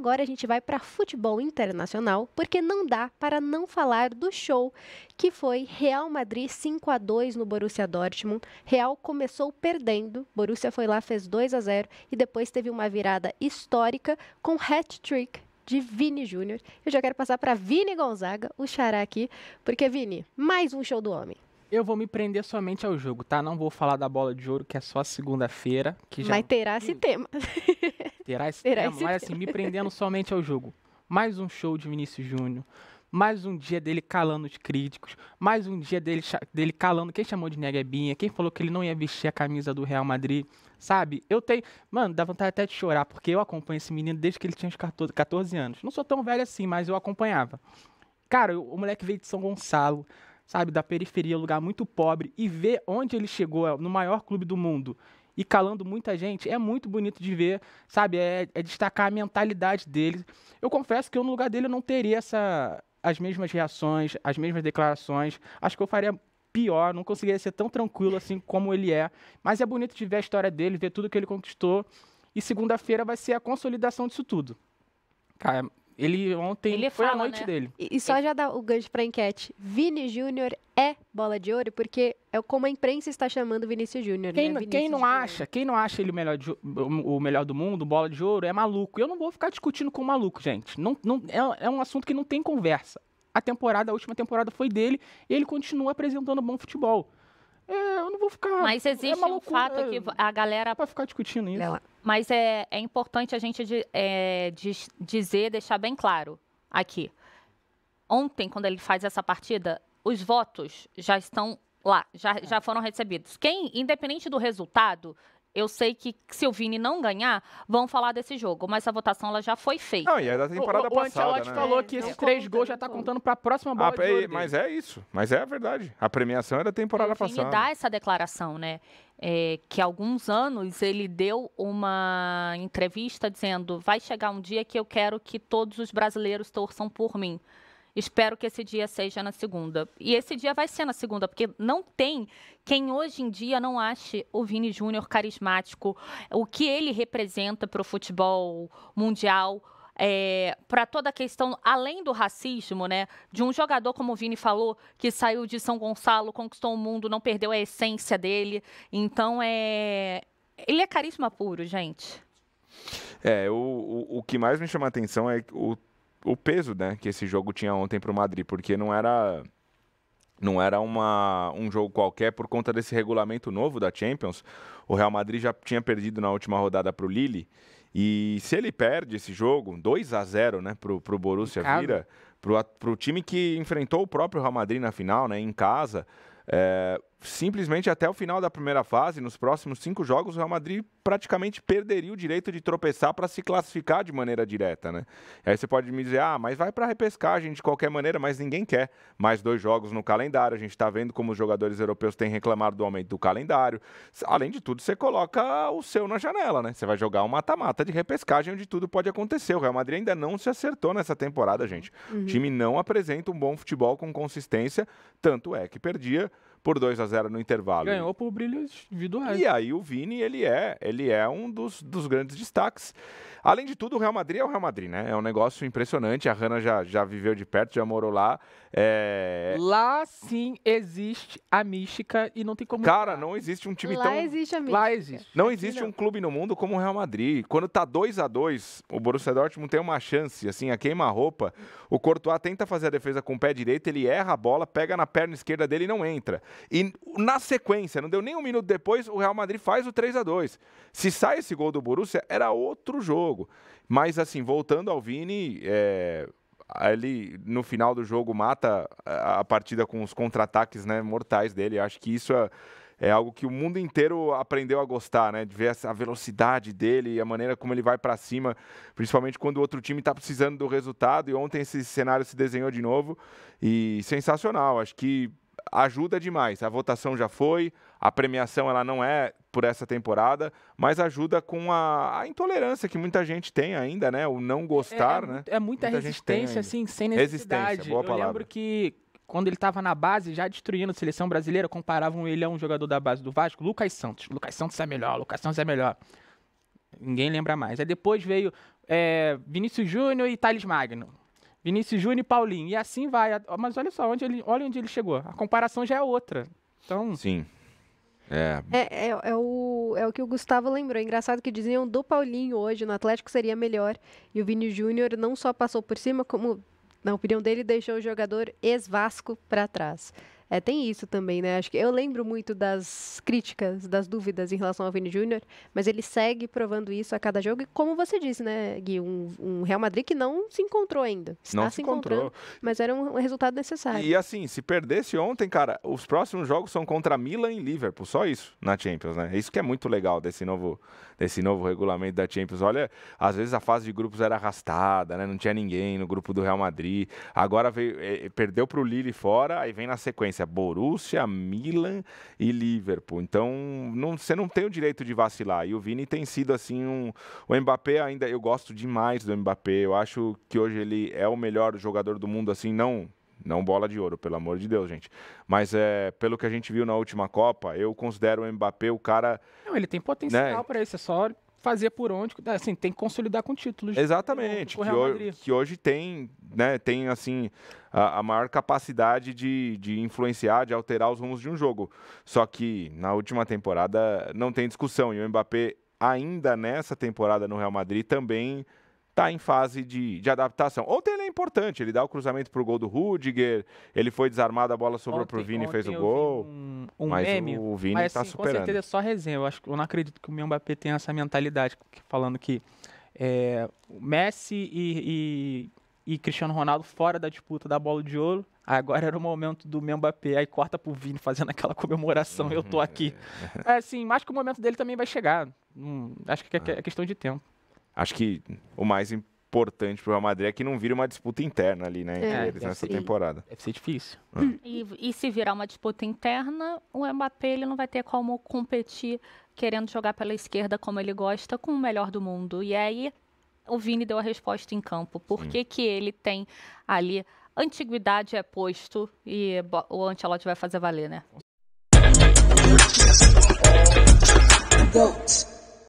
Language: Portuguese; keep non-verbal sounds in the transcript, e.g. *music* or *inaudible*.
agora a gente vai para futebol internacional, porque não dá para não falar do show que foi Real Madrid 5 a 2 no Borussia Dortmund. Real começou perdendo, Borussia foi lá, fez 2 a 0 e depois teve uma virada histórica com hat-trick de Vini Júnior. Eu já quero passar para Vini Gonzaga, o xará aqui, porque Vini, mais um show do homem. Eu vou me prender somente ao jogo, tá? Não vou falar da bola de ouro, que é só segunda-feira. que já... Mas terá esse tema. *laughs* Terá esse Terá tema, esse mas assim, me *laughs* prendendo somente ao jogo. Mais um show de Vinícius Júnior. Mais um dia dele calando os críticos. Mais um dia dele, dele calando quem chamou de neguebinha, quem falou que ele não ia vestir a camisa do Real Madrid. Sabe? Eu tenho. Mano, dá vontade até de chorar, porque eu acompanho esse menino desde que ele tinha uns 14, 14 anos. Não sou tão velho assim, mas eu acompanhava. Cara, o moleque veio de São Gonçalo, sabe? Da periferia, lugar muito pobre. E ver onde ele chegou, é, no maior clube do mundo e calando muita gente, é muito bonito de ver, sabe? É, é destacar a mentalidade dele. Eu confesso que eu, no lugar dele, não teria essa, as mesmas reações, as mesmas declarações. Acho que eu faria pior, não conseguiria ser tão tranquilo assim como ele é. Mas é bonito de ver a história dele, ver tudo que ele conquistou. E segunda-feira vai ser a consolidação disso tudo. Cara, ele ontem ele foi fala, a noite né? dele. E, e só já dá o gancho para enquete. Vini Júnior é bola de ouro porque é como a imprensa está chamando Vinícius Júnior. Quem, né? quem, não acha, quem não acha ele o melhor, de, o melhor do mundo, bola de ouro, é maluco. Eu não vou ficar discutindo com o maluco, gente. Não, não, é, é um assunto que não tem conversa. A temporada, a última temporada foi dele e ele continua apresentando bom futebol. É, eu não vou ficar. Mas é existe é maluco, um fato é, que a galera. Vai ficar discutindo isso. Ela, mas é, é importante a gente de, é, de, dizer, deixar bem claro aqui. Ontem, quando ele faz essa partida, os votos já estão lá, já, é. já foram recebidos. Quem, independente do resultado, eu sei que se o Vini não ganhar, vão falar desse jogo, mas a votação ela já foi feita. Não, e é da temporada o, o, passada, o Ancelotti né? falou que esses três gols já tá contando para a próxima ah, bola é, Mas é isso, mas é a verdade. A premiação é da temporada o passada. O Vini dá essa declaração, né? É, que há alguns anos ele deu uma entrevista dizendo vai chegar um dia que eu quero que todos os brasileiros torçam por mim. Espero que esse dia seja na segunda. E esse dia vai ser na segunda, porque não tem quem hoje em dia não ache o Vini Júnior carismático, o que ele representa para o futebol mundial. É, para toda a questão, além do racismo, né? De um jogador, como o Vini falou, que saiu de São Gonçalo, conquistou o mundo, não perdeu a essência dele. Então, é... ele é carisma puro, gente. É, o, o, o que mais me chama a atenção é o o peso né, que esse jogo tinha ontem para o Madrid, porque não era não era uma, um jogo qualquer por conta desse regulamento novo da Champions. O Real Madrid já tinha perdido na última rodada para o Lille. E se ele perde esse jogo, 2 a 0 né, para o Borussia vira, para o time que enfrentou o próprio Real Madrid na final, né, em casa, é, simplesmente até o final da primeira fase, nos próximos cinco jogos, o Real Madrid praticamente perderia o direito de tropeçar para se classificar de maneira direta, né? aí você pode me dizer, ah, mas vai para repescagem de qualquer maneira, mas ninguém quer mais dois jogos no calendário. A gente está vendo como os jogadores europeus têm reclamado do aumento do calendário. Além de tudo, você coloca o seu na janela, né? Você vai jogar um mata-mata de repescagem onde tudo pode acontecer. O Real Madrid ainda não se acertou nessa temporada, gente. Uhum. O time não apresenta um bom futebol com consistência, tanto é que perdia por 2 a 0 no intervalo. Ganhou por brilhos individuais. E aí o Vini, ele é, ele é um dos, dos grandes destaques. Além de tudo, o Real Madrid é o Real Madrid, né? É um negócio impressionante. A Hanna já, já viveu de perto, já morou lá. É... Lá sim existe a mística e não tem como. Cara, não existe um time lá tão. Lá existe a mística. Lá existe. Não existe um clube no mundo como o Real Madrid. Quando tá 2 a 2 o Borussia Dortmund tem uma chance, assim, a queima-roupa. O Courtois tenta fazer a defesa com o pé direito, ele erra a bola, pega na perna esquerda dele e não entra. E na sequência, não deu nem um minuto depois, o Real Madrid faz o 3 a 2 Se sai esse gol do Borussia, era outro jogo. Mas assim, voltando ao Vini, é, ele no final do jogo mata a, a partida com os contra-ataques né, mortais dele. Acho que isso é, é, algo que o mundo inteiro aprendeu a gostar, né? De ver a velocidade dele e a maneira como ele vai para cima, principalmente quando o outro time está precisando do resultado. E ontem esse cenário se desenhou de novo e sensacional. Acho que ajuda demais. A votação já foi, a premiação ela não é por essa temporada, mas ajuda com a, a intolerância que muita gente tem ainda, né? O não gostar, é, é, né? É muita, muita resistência, assim, sem necessidade. Resistência, boa Eu palavra. Eu lembro que quando ele estava na base, já destruindo a seleção brasileira, comparavam ele a um jogador da base do Vasco, Lucas Santos. Lucas Santos é melhor, Lucas Santos é melhor. Ninguém lembra mais. Aí depois veio é, Vinícius Júnior e Thales Magno. Vinícius Júnior e Paulinho. E assim vai. Mas olha só, onde ele, olha onde ele chegou. A comparação já é outra. Então... Sim. É. É, é, é, o, é o que o Gustavo lembrou. Engraçado que diziam do Paulinho hoje no Atlético seria melhor. E o Vini Júnior não só passou por cima, como, na opinião dele, deixou o jogador ex-Vasco para trás. É, tem isso também, né? Acho que eu lembro muito das críticas, das dúvidas em relação ao Vini Júnior, mas ele segue provando isso a cada jogo. E como você disse, né, Gui, um, um Real Madrid que não se encontrou ainda. Está não se encontrou. Mas era um resultado necessário. E assim, se perdesse ontem, cara, os próximos jogos são contra Milan e Liverpool, só isso na Champions, né? Isso que é muito legal desse novo, desse novo regulamento da Champions. Olha, às vezes a fase de grupos era arrastada, né? Não tinha ninguém no grupo do Real Madrid. Agora veio, eh, perdeu para o Lille fora, aí vem na sequência Borussia, Milan e Liverpool. Então, não, você não tem o direito de vacilar. E o Vini tem sido assim um. O Mbappé ainda. Eu gosto demais do Mbappé. Eu acho que hoje ele é o melhor jogador do mundo, assim, não não bola de ouro, pelo amor de Deus, gente. Mas é, pelo que a gente viu na última Copa, eu considero o Mbappé o cara. Não, ele tem né, potencial né? para isso, é só fazer por onde, assim, tem que consolidar com títulos. Exatamente, tipo, que, hoje, que hoje tem, né, tem assim a, a, maior capacidade de, de influenciar, de alterar os rumos de um jogo. Só que na última temporada não tem discussão e o Mbappé ainda nessa temporada no Real Madrid também está em fase de, de adaptação. Ontem ele é importante, ele dá o cruzamento para o gol do Rudiger, ele foi desarmado, a bola sobrou para o Vini e fez o gol. Um, um mas meme, o Vini está assim, superando. Com certeza é só resenha, eu, acho, eu não acredito que o Mbappé tenha essa mentalidade, falando que é, Messi e, e, e, Cristiano Ronaldo fora da disputa da bola de ouro, agora era o momento do Mbappé, aí corta para o Vini fazendo aquela comemoração, uhum. eu tô uhum. aqui. É *laughs* assim, mas que o momento dele também vai chegar, hum, acho que é, é ah. questão de tempo acho que o mais importante para o Real Madrid é que não vira uma disputa interna ali, né? Entre é, eles nessa ser, temporada. Deve ser difícil. Ah. Hum, e, e, se virar uma disputa interna, o Mbappé ele não vai ter como competir querendo jogar pela esquerda como ele gosta com o melhor do mundo. E aí o Vini deu a resposta em campo. Por que, que ele tem ali antiguidade é posto e o Ancelotti vai fazer valer, né? Goat.